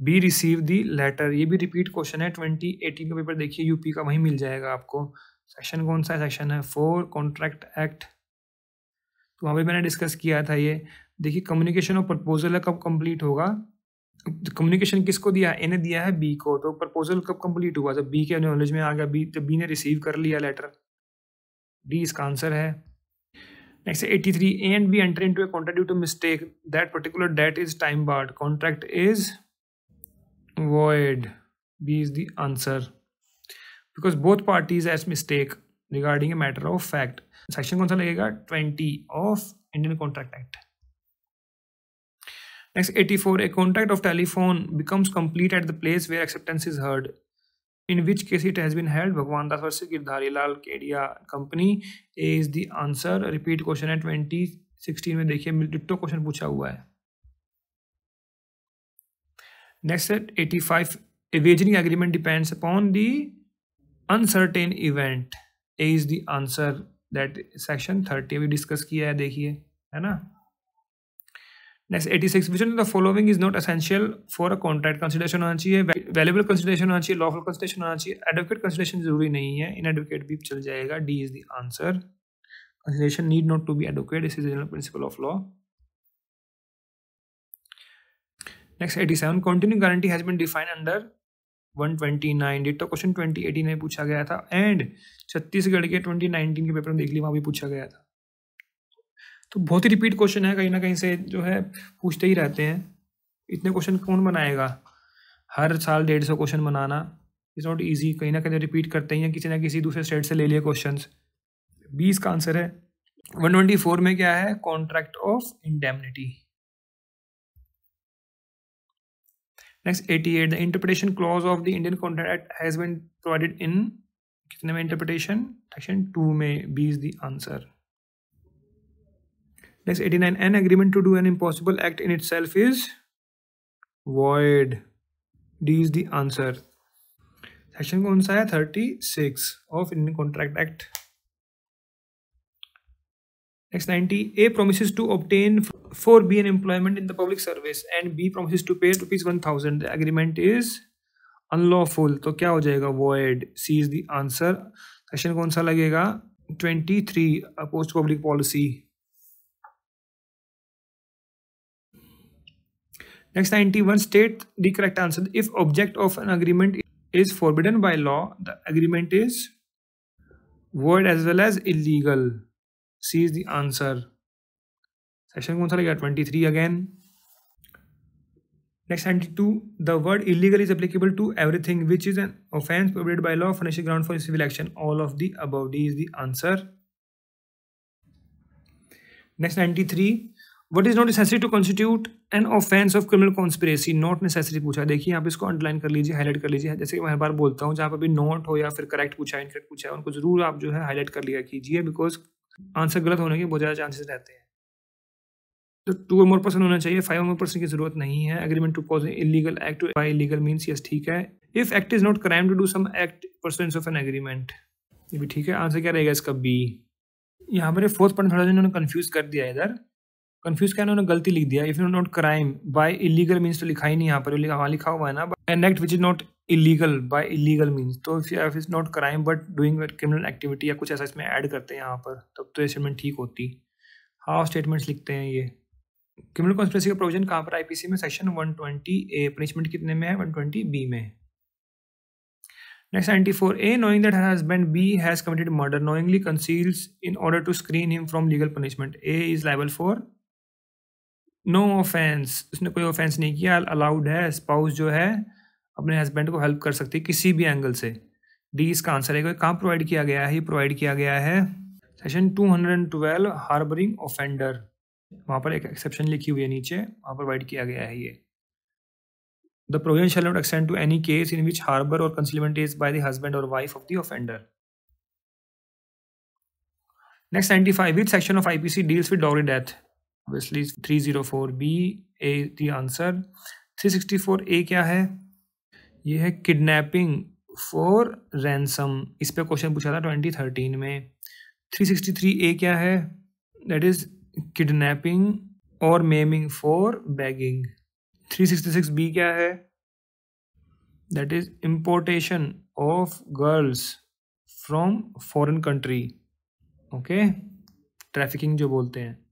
B receive the letter ये भी रिपीट क्वेश्चन है ट्वेंटी एटीन का paper देखिए UP का वहीं मिल जाएगा आपको section कौन सा है सेक्शन है फोर कॉन्ट्रैक्ट एक्ट तो वहाँ पर मैंने डिस्कस किया था ये देखिए कम्युनिकेशन और प्रपोजल कब कम्प्लीट होगा कम्युनिकेशन किसको दिया है इन्हें दिया है बी को तो प्रपोजल कब कंप्लीट हुआ जब बी के नॉलेज में आ गया बी जब बी ने रिसीव कर लिया लेटर डी इसका आंसर है Next 83 and we enter into a contract due to mistake. That particular debt is time barred. Contract is void. B is the answer. Because both parties has mistake regarding a matter of fact. Section कौन सा लगेगा 20 of Indian Contract Act. Next 84 a contract of telephone becomes complete at the place where acceptance is heard. in which case it has been held Bhagwan Das versus Girdharilal Kedia company is the answer repeat question है 2016 में देखिए ditto question पूछा हुआ है next है 85 wagering agreement depends upon the uncertain event a is the answer that section 30 अभी discuss किया है देखिए है ना next eighty six which the following is not essential for a contract consideration होना चाहिए वैल्यूबल कंसिडेशन होना चाहिए लॉफल कंसिडेशन होना चाहिए एडवोकेट कंसिडेशन जरूरी नहीं है इन एडवोकेट भी चल जाएगा D is the answer consideration need not to be adequate is general principle of law next eighty seven continue guarantee has been define under one 129 that तो क्वेश्चन ट्वेंटी 2018 में पूछा गया था एंड छत्तीसगढ़ के ट्वेंटी नाइनटीन के paper में देख लिया वहाँ भी पूछा गया था तो बहुत ही रिपीट क्वेश्चन है कहीं ना कहीं से जो है पूछते ही रहते हैं इतने क्वेश्चन कौन बनाएगा हर साल डेढ़ सौ क्वेश्चन बनाना इज़ नॉट ईजी कहीं ना कहीं रिपीट करते हैं किसी ना किसी दूसरे स्टेट से ले लिए क्वेश्चन बीस का आंसर है वन ट्वेंटी फोर में क्या है contract of indemnity next eighty eight the interpretation clause of the Indian contract has been provided in कितने में इंटरप्रिटेशन सेक्शन टू में B is the answer Next 89. An agreement to do an impossible act in itself is void. D is the answer. Section कौन सा है thirty six of Indian contract act next ninety A promise to obtain for B an employment in the public service and B promise to pay rupees one thousand the agreement is unlawful तो क्या हो जाएगा void C is the answer section कौन सा लगेगा twenty three oppose public policy Next 91 state the correct answer. If object of an agreement is forbidden by law, the agreement is void as well as illegal. C is the answer. Section 23 again. Next 92. The word illegal is applicable to everything which is an offence prohibited by law, furnishes ground for civil action. All of the above. D is the answer. Next 93. What is not necessary to constitute an offence of criminal conspiracy not necessary पूछा देखिए आप इसको underline कर लीजिए highlight कर लीजिए जैसे कि मैं हर बार बोलता हूँ जहाँ पर भी नॉट हो या फिर करेक्ट पूछा इनकरेक्ट पूछा उनको ज़रूर आप जो है हाईलाइट कर लिया कीजिए बिकॉज आंसर गलत होने के बहुत ज़्यादा चांसेस रहते हैं तो टू मोर पर्सन होना चाहिए फाइव मोर पर्सन की जरूरत नहीं है agreement to cause illegal act by illegal means yes ठीक है if act is not crime to do some act person of an agreement ये भी ठीक है आंसर क्या रहेगा इसका बी यहाँ पर फोर्थ पॉइंट थोड़ा इन्होंने कन्फ्यूज कर दिया इधर कन्फ्यूज क्या उन्होंने गलती लिख दिया if you not crime by illegal means तो लिखा ही नहीं यहाँ पर वहाँ लिखा हुआ है ना an act which is not illegal by illegal means तो if is not crime but doing criminal activity या कुछ ऐसा इसमें ऐड करते हैं यहाँ पर तब तो ये स्टेटमेंट ठीक होती हाफ स्टेटमेंट्स लिखते हैं ये क्रिमिनल कॉन्स्परेसी का प्रोविजन कहाँ पर आईपीसी में सेक्शन ट्वेंटी ए पनिशमेंट कितने में है ट्वेंटी बी में next 94 A knowing that her husband B has committed murder knowingly conceals in order to screen him from legal punishment A is liable for no offence उसने कोई offence नहीं किया allowed है spouse जो है अपने husband को हेल्प कर सकती है किसी भी एंगल से डी इसका आंसर है कहाँ प्रोवाइड किया गया है ये प्रोवाइड किया गया है सेशन 212 हार्बरिंग ऑफेंडर वहाँ पर एक एक्सेप्शन लिखी हुई है नीचे वहाँ प्रोवाइड किया गया है ये the provision shall not extend to any case in which harbour और concealment is by the husband और wife of the offender next ninety five which section of I P C deals with dowry death obviously 304 B A the answer 364 A क्या है ये है kidnapping for ransom इस पर question पूछा था 2013 में 363 ए क्या है दैट इज किडनैपिंग और मेमिंग फॉर बैगिंग 366 बी क्या है that is importation of girls from foreign country okay trafficking जो बोलते हैं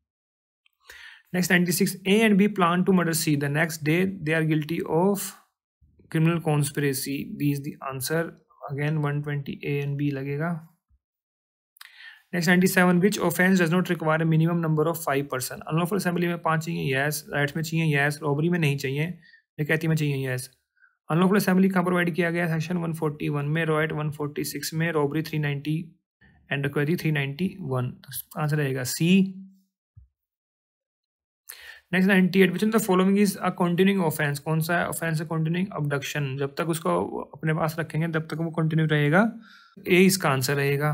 Next 96 A and B plan to murder C. The next day they are guilty of criminal conspiracy. B is the answer. Again 120 A and B लगेगा. Next 97 which offense does not require a minimum number of five person. Unlawful assembly में पांच चाहिए yes. Riots में चाहिए yes. Robbery में नहीं चाहिए. डकैती में चाहिए yes. अनलॉफुल असेंबली कहाँ प्रोवाइड किया गया सेक्शन 141 में रॉयट 146 में रॉबरी 390 एंड डकैती 391 आंसर रहेगा C next ninety eight which in the following is a continuing offence कौन सा है ऑफेंस है कंटिन्यूइंग अबडक्शन जब तक उसको अपने पास रखेंगे तब तक वो कंटिन्यू रहेगा ए इसका आंसर रहेगा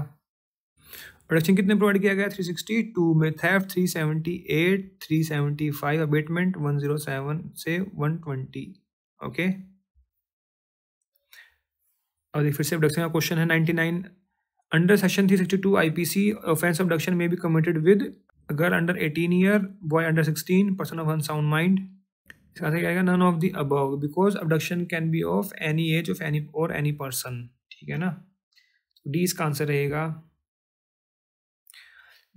प्रोडक्शन कितने प्रोवाइड किया गया थ्री सिक्सटी टू में theft three seventy eight three seventy five abetment one zero seven से वन ट्वेंटी ओके और फिर से प्रोडक्शन का क्वेश्चन है ninety nine under section three sixty two I P C offence of abduction में be committed with girl under eighteen year boy under sixteen person of unsound mind इसका answer क्या आएगा none of the above because abduction can B of any age of any और any person ठीक है ना D इसका answer रहेगा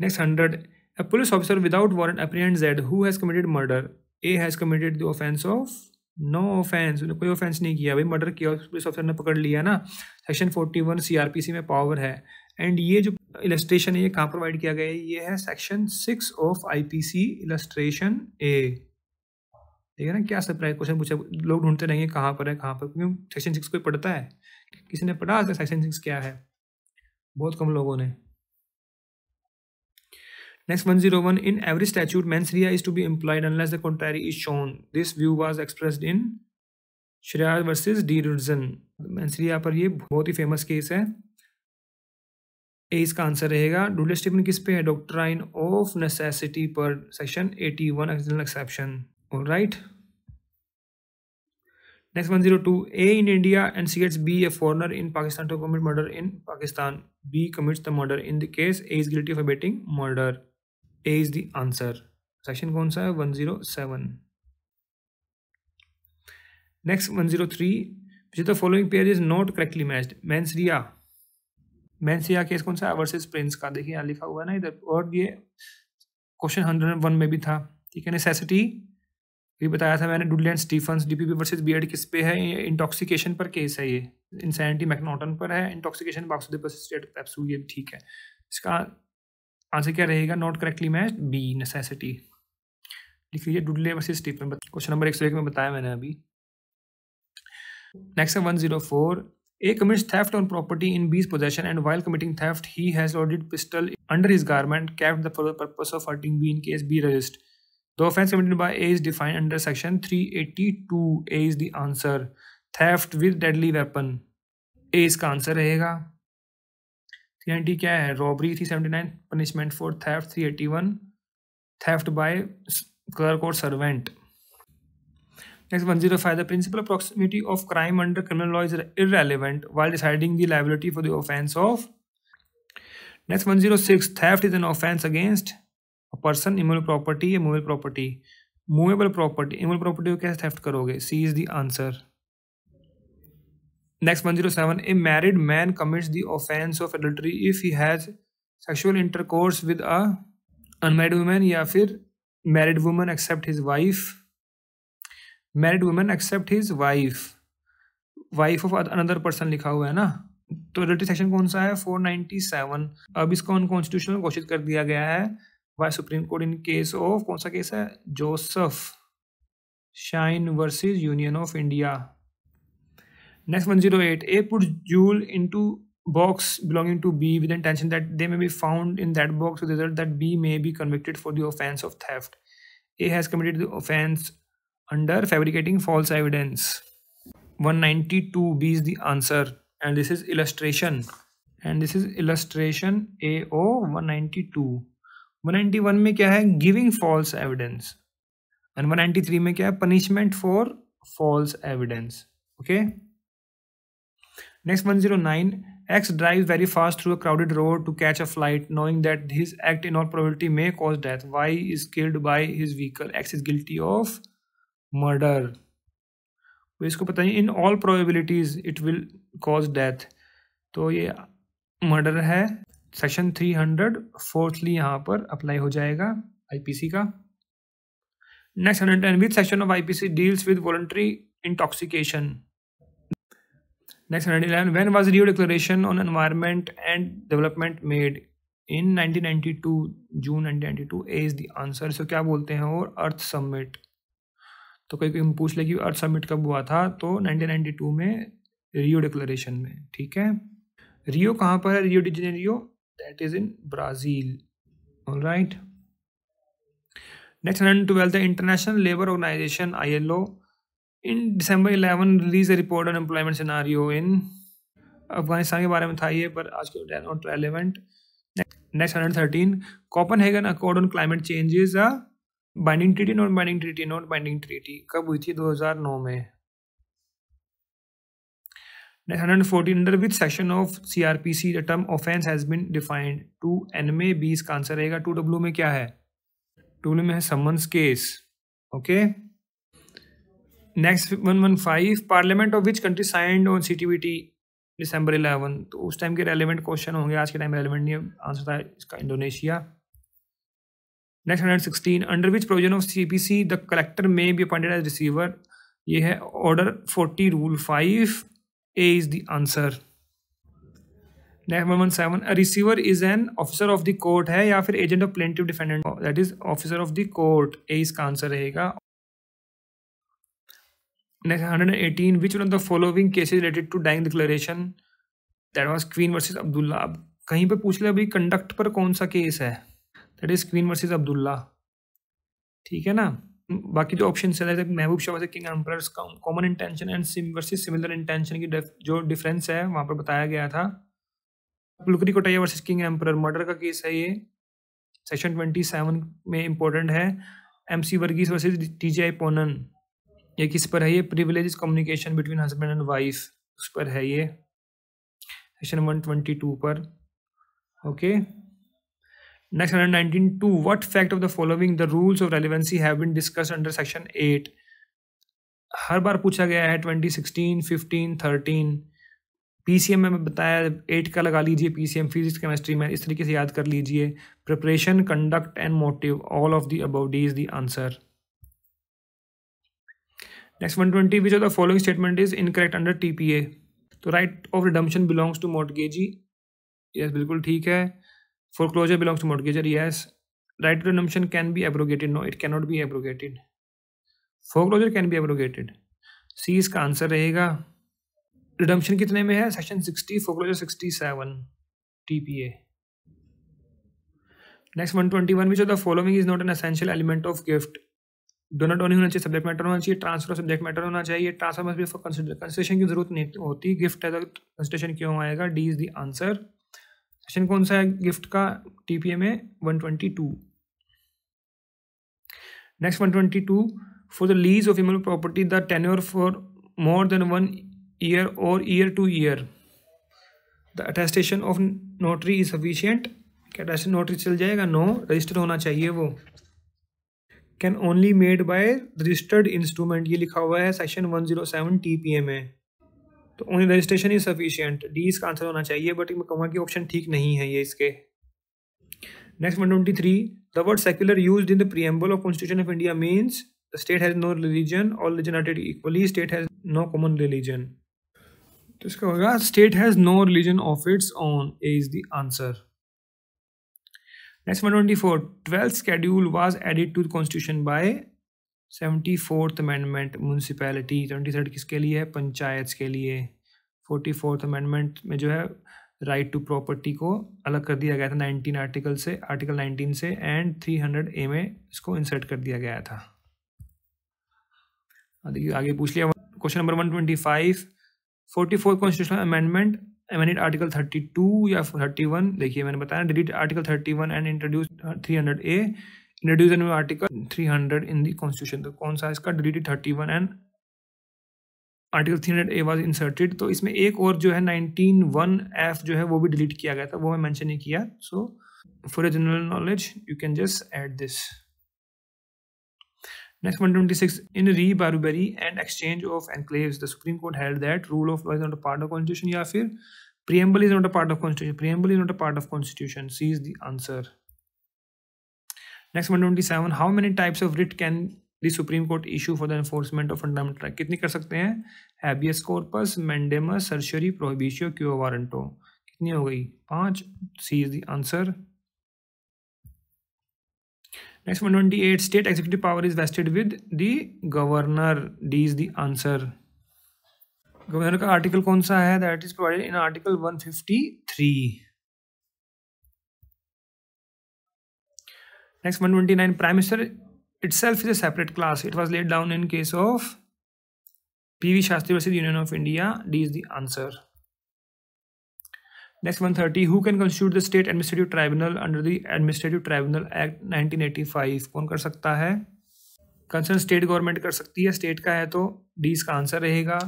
next hundred A police officer without warrant apprehends Z who has committed murder A has committed the offence of no offence उन्हें कोई offence नहीं किया भाई मर्डर किया पुलिस ऑफिसर ने पकड़ लिया ना सेक्शन फोर्टी 41 सी में पावर है एंड ये जो इलेस्ट्रेशन है ये कहाँ प्रोवाइड किया गया है ये है section six of IPC illustration A ठीक है ना क्या सब प्राइस क्वेश्चन पूछा लोग ढूंढते रहेंगे कहाँ पर है कहाँ पर क्यों सेक्शन सिक्स कोई पढ़ता है किसी ने पढ़ा आज सेक्शन सिक्स क्या है बहुत कम लोगों ने next one Next 101 in every statute mensrea is to be implied unless the contrary is shown. This view was expressed in Shreya versus D. Rudzen. Mensrea पर ये बहुत ही फेमस केस है ए इसका आंसर रहेगा डूडल स्टीफन किस पे है doctrine of necessity पर section eighty one external exception all right next one zero two A in India and C gets B a foreigner in Pakistan to commit murder in Pakistan B commits the murder in the case A is guilty of abetting murder A is the answer section कौन सा है one zero seven next one zero three the following pair is not correctly matched मैंसरिया मैनसिया case कौन सा है versus Prince का देखिए यहाँ लिखा हुआ है ना इधर और ये क्वेश्चन हंड्रेड वन में भी था ठीक है नेसेसिटी भी बताया था मैंने Dudley Dudley and Stephens DPP versus Beard किस पे है इंटॉक्सिकेशन पर केस है ये इंसैनिटी मैकनोटन पर है इंटॉक्सिकेशन बाक्सुदेव स्टेट ये ठीक है इसका आंसर क्या रहेगा not correctly match B necessity लिख लीजिए Dudley versus Stephen question number एक सौ एक में बताया मैंने अभी नेक्स्ट है one zero four A commits theft on property in B's possession and while committing theft, he has loaded pistol under his garment kept for the purpose of hurting B in case B resists. The offense committed by A is defined under section 382. A is the answer. Theft with deadly weapon. A इसका answer रहेगा 390 क्या है robbery 379 punishment for theft 381 theft by clerk और servant Next 105. The principle of proximity of crime under criminal law is irrelevant while deciding the liability for the offense of. Next 106. Theft is an offense against a person, immovable property, immovable property. Movable property, immovable property को कैसे theft करोगे? C is the answer. Next 107. A married man commits the offense of adultery if he has sexual intercourse with a unmarried woman या फिर married woman except his wife married women except his wife wife of another person लिखा हुआ है ना तो relative section कौन सा है 497 अब इसको अनकॉन्स्टिट्यूशनल घोषित कर दिया गया है by supreme Court in case of कौन सा केस है Joseph Shine versus Union of India next one zero eight A put jewel in to box belonging to B with intention that they may be found in that box result that B may be convicted for the offence of theft A has committed the offence under fabricating false evidence 192b is the answer and this is illustration and this is illustration AO 192 191 में क्या है giving false evidence, and 193 में क्या है punishment for false evidence. Okay. Next 109 X drives very fast through a crowded road to catch a flight knowing that his act in all probability may cause death. Y is killed by his vehicle. X is guilty of murder तो इसको पता नहीं in all probabilities it will cause death तो ये murder है section three hundred fourthly यहाँ पर apply हो जाएगा आईपीसी का next hundred ten with section of IPC deals with voluntary intoxication next hundred eleven when was Rio declaration on environment and development made in to June 1992 A is the answer so क्या बोलते हैं और अर्थ submit तो कोई कोई पूछ ले कि अर्थ समिट कब हुआ था तो 1992 में रियो डिक्लेरेशन में ठीक है रियो कहाँ पर है Rio de Janeiro that is in Brazil right next hundred twelfth है International Labour Organization I L O in December eleven release report on employment scenario in Afghanistan के बारे में था ये पर आज के not relevant next hundred thirteen Copenhagen accord on climate changes binding treaty non binding treaty non binding treaty कब हुई थी 2009 में 114 under which section में का आंसर रहेगा डब्ल्यू में क्या है टू में है summons case okay next five parliament of which country signed on CTBT दिसंबर 11 तो उस टाइम के रेलिवेंट क्वेश्चन होंगे आज के टाइम रेलिवेंट नहीं आंसर था इसका Indonesia next hundred sixteen under which provision of C P C the collector may be appointed as receiver ये है order forty rule five A is the answer next one one seven receiver is an officer of the court है या फिर agent of plaintiff defendant that is officer of the court A इसका answer रहेगा next hundred and eighteen which one of the following cases related to dying declaration that was Queen versus Abdullah अब कहीं पर पूछ ले अभी कंडक्ट पर कौन सा केस है that is Queen versus Abdullah ठीक है ना बाकी जो ऑप्शन है Mahbub Shah King Emperor common intention and same versus similar intention की जो डिफरेंस है वहाँ पर बताया गया था Pulukuri Kottaya versus King Emperor murder का केस है ये सेक्शन ट्वेंटी सेवन में इम्पोर्टेंट है M C Verghese versus T G I Ponnan ये किस पर है ये privilege communication between husband and wife उस पर है ये सेक्शन वन ट्वेंटी टू पर okay okay? Next 119 2. What fact of the following the rules of relevancy have been discussed under section 8? हर बार पूछा गया है ट्वेंटी 2016, 15, 13. पीसीएम में बताया एट का लगा लीजिए पीसीएम फिजिक्स केमिस्ट्री में इस तरीके से याद कर लीजिए preparation conduct and motive all of the above is the answer next one twenty which of the following statement is incorrect under T P A तो right of redemption belongs to mortgagee yes बिल्कुल ठीक है Foreclosure belongs to mortgagor. Yes. Right to redemption can be abrogated. No, it cannot be abrogated. Foreclosure can be abrogated. सी इसका answer रहेगा redemption कितने में है section sixty foreclosure sixty seven T P A next one twenty one which of the following is not an essential element of gift donor on होना चाहिए subject matter होना चाहिए transfer subject matter होना चाहिए transfer must be for consideration की जरूरत नहीं होती गिफ्ट है तो कंसिडरेशन क्यों आएगा D is the answer question कौन सा है गिफ्ट का टीपीए में one twenty two next one twenty two for the lease of immovable property the ten for more than one year और year to year the attestation of notary is sufficient क्या notary चल जाएगा no no, register होना चाहिए वो can only made by registered instrument ये लिखा हुआ है section one zero seven T P M में तो only registration is sufficient D इसका आंसर होना चाहिए बट मैं कहूँगा कि ऑप्शन ठीक नहीं है ये इसके next one twenty three the word secular use in the preamble of constitution of India means the state has no religion all religion are treated equally state has no common religion तो इसका होगा state has no religion of its own A is the answer next one twenty four twelfth schedule was added to the constitution by seventy fourth amendment municipality twenty third किसके लिए है पंचायत के लिए forty fourth amendment में जो है right to property को अलग कर दिया गया था नाइनटीन आर्टिकल से आर्टिकल नाइनटीन से एंड थ्री हंड्रेड ए में इसको इंसर्ट कर दिया गया था हाँ, देखिए आगे पूछ लिया question number one twenty five forty four constitutional amendment amended article thirty two या थर्टी वन देखिए मैंने बताया delete article thirty one and introduce three hundred A introduced a new article 300 in the constitution तो कौन सा इसका deleted 31 and article three hundred A was inserted तो इसमें एक और जो है नाइनटीन वन एफ जो है वो भी डिलीट किया गया था वो मैं मेंशन नहीं किया so for a general knowledge you can just add this Next 126 in re barubari and exchange of enclaves the supreme court held that rule of law is not a part of constitution या फिर preamble is not a part of constitution preamble is not a part of constitution C is the answer next one twenty seven how many types of writ can the supreme court issue for the enforcement of fundamental right कितनी कर सकते हैं habeas corpus mandamus certiorari prohibition quo warranto कितनी हो गई पांच C is the answer next one twenty eight state executive power is vested with the governor D is the answer governor का article कौन सा है that is provided in article one fifty three Next 129 Prime Minister itself is a separate class. It was laid down in case of PV Shastri versus Union of India. D is the answer. Next 130 Who can constitute the State Administrative Tribunal under the Administrative Tribunal Act 1985? कौन कर सकता है concern state government कर सकती है state का है तो डी इसका आंसर रहेगा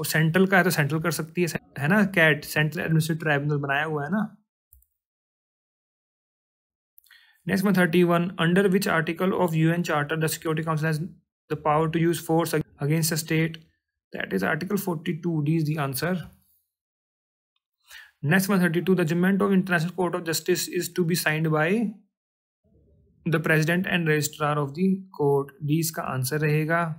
और सेंट्रल का है तो सेंट्रल कर सकती है है ना कैट सेंट्रल एडमिनिस्ट्रेटिव ट्राइब्यूनल बनाया हुआ है ना Next one, 31. Under which article of UN Charter the Security Council has the power to use force against a state? That is Article 42. D is the answer. Next one, 32. The judgment of International Court of Justice is to be signed by the President and Registrar of the Court. D is the answer रहेगा.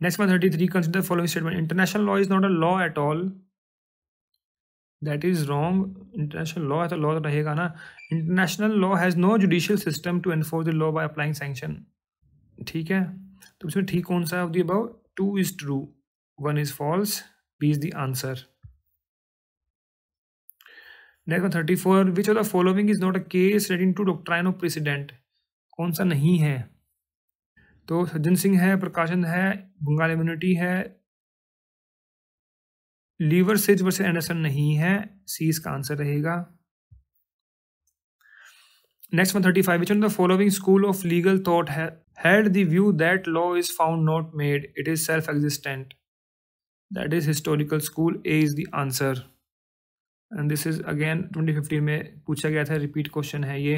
Next one, 33. Consider the following statement. International law is not a law at all. That is wrong international law है तो law रहेगा ना international law has no judicial system to enforce the law by applying sanction ठीक है तो इसमें ठीक कौन सा है of the above two is true one is false B is the answer देखो thirty four which of the following is not a case leading to doctrine of precedent कौन सा नहीं है तो सज्जन सिंह है प्रकाशन है बंगाल इम्यूनिटी है लीवर सेज वर्सेज एंडरसन नहीं है सी इसका आंसर रहेगा next one thirty five which on the following school of legal thought had the view that law is found not made it is self existent that is historical school A is the answer and this is again 2015 में पूछा गया था repeat question है ये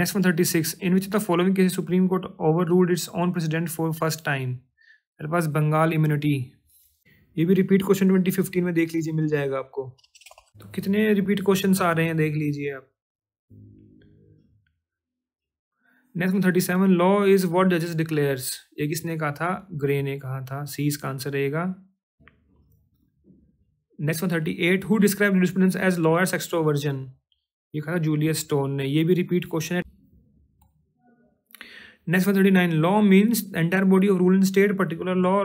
next one thirty six in which the following case supreme court overruled its on precedent for first time मेरे पास Bengal immunity ये भी रिपीट क्वेश्चन ट्वेंटी फिफ्टीन में देख लीजिए मिल जाएगा आपको तो कितने रिपीट क्वेश्चन आ रहे हैं देख लीजिए आप नेक्स्ट में thirty seven law is what जजेस डिक्लेयर्स ये किसने कहा था ग्रे ने कहा था सी इसका आंसर रहेगा next one thirty eight who describe jurisprudence as lawyer version ये कहा था जूलियस स्टोन ने ये भी रिपीट क्वेश्चन है next one thirty nine law means entire body of rule in state particular law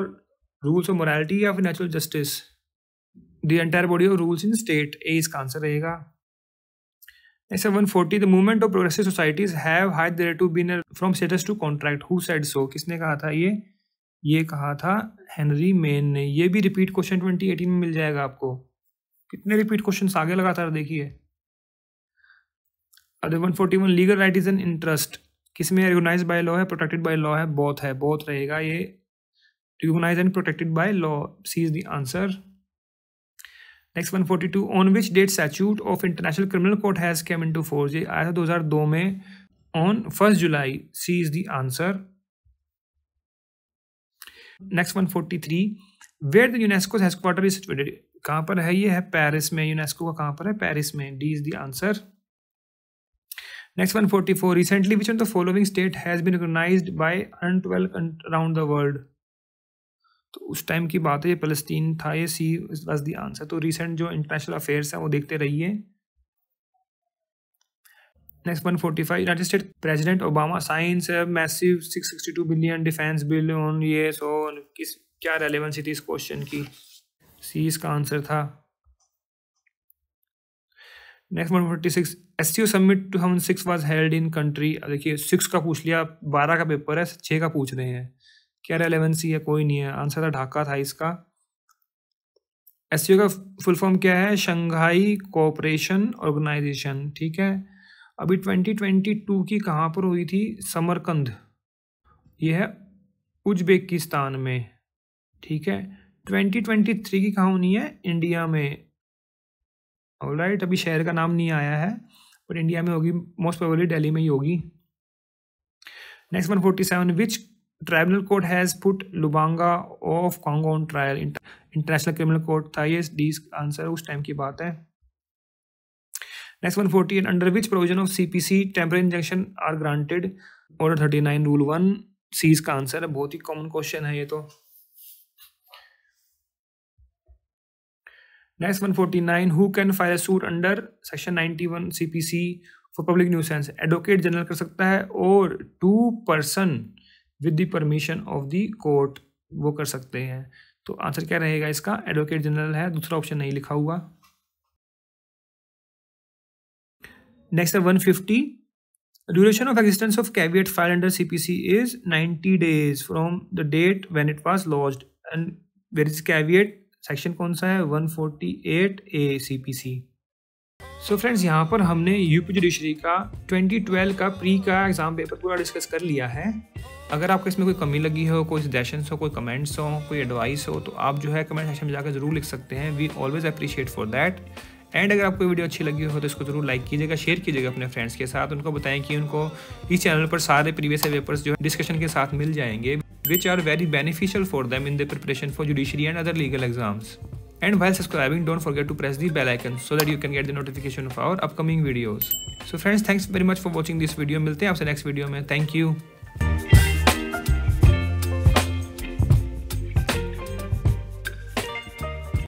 rules of morality या फिर natural justice the entire body of rules in state A इसका answer रहेगा Next one forty the movement of progressive societies have hitherto been from status to contract who said so किसने कहा था ये ये कहा था Henry main ने ये भी रिपीट क्वेश्चन ट्वेंटी एटीन में मिल जाएगा आपको कितने रिपीट क्वेश्चन आगे लगातार देखिए other one forty one legal right is an interest किसमें रिकोगनाइज बाय लॉ है प्रोटेक्टेड बाय लॉ है बहुत है बहुत रहेगा ये recognized and protected by law. C is the answer. Next 142 on which date statute of international criminal court has came into force ये आया था 2002 में ऑन फर्स्ट जुलाई C is the answer next 143 where the UNESCO headquarter is situated कहाँ पर है ये है पेरिस में यूनेस्को का कहाँ पर है पेरिस में D is the answer next 144 recently which on the following state has been recognised by around 12 around the world तो उस टाइम की बात है ये फलस्तीन था ये सी वॉज दी आंसर तो रिसेंट जो इंटरनेशनल अफेयर्स हैं वो देखते रहिए next one forty five United State president Obama signs massive six sixty two billion defence bill on ये सो किस क्या रेलेवेंसी थी इस क्वेश्चन की सी इसका आंसर था next one forty six S C O summit two thousand six was held in country देखिए सिक्स का पूछ लिया बारह का पेपर है छः का पूछ रहे हैं क्या रेलेवेंसी है कोई नहीं है आंसर था ढाका था इसका एस का फुल फॉर्म क्या है शंघाई कोऑपरेशन ऑर्गेनाइजेशन ठीक है अभी 2022 की कहाँ पर हुई थी समरकंद यह है उज्बेकिस्तान में ठीक है 2023 की कहाँ होनी है इंडिया में ऑल राइट अभी शहर का नाम नहीं आया है बट इंडिया में होगी मोस्ट प्रोबेबली दिल्ली में ही होगी next one forty seven which tribunal court has put Lubanga of Congo on trial international criminal court था ये डी आंसर उस टाइम की बात है next one forty eight under which provision of C P C temporary injunction are granted order thirty nine rule one C's का answer है बहुत ही कॉमन क्वेश्चन है ये तो next one forty nine who can file suit under section ninety one C P C for public nuisance advocate general कर सकता है और two person with the permission of the court वो कर सकते हैं तो आंसर क्या रहेगा इसका एडवोकेट जनरल है दूसरा ऑप्शन नहीं लिखा हुआ नेक्स्ट है one fifty duration of existence of caveat file under C P C is ninety days from the date when it was lodged and where is caveat section कौन सा है one forty eight A C P C so friends यहाँ पर हमने UP judiciary का twenty twelve का pre का exam paper पूरा डिस्कस कर लिया है अगर आपको इसमें कोई कमी लगी हो कोई सजेशन हो कोई कमेंट्स हो कोई एडवाइस हो तो आप जो है कमेंट सेक्शन में जाकर ज़रूर लिख सकते हैं we always appreciate for that and अगर आपको वीडियो अच्छी लगी हो तो इसको ज़रूर लाइक कीजिएगा शेयर कीजिएगा अपने फ्रेंड्स के साथ उनको बताएं कि उनको इस चैनल पर सारे प्रीवियस पेपर्स जो है डिस्कशन के साथ मिल जाएंगे which are very beneficial for them in the preparation for judiciary and other legal exams and while subscribing don't forget to press the icon so that you can get the notification of our upcoming videos so friends thanks very much for watching this video मिलते हैं आपसे next video में. Thank you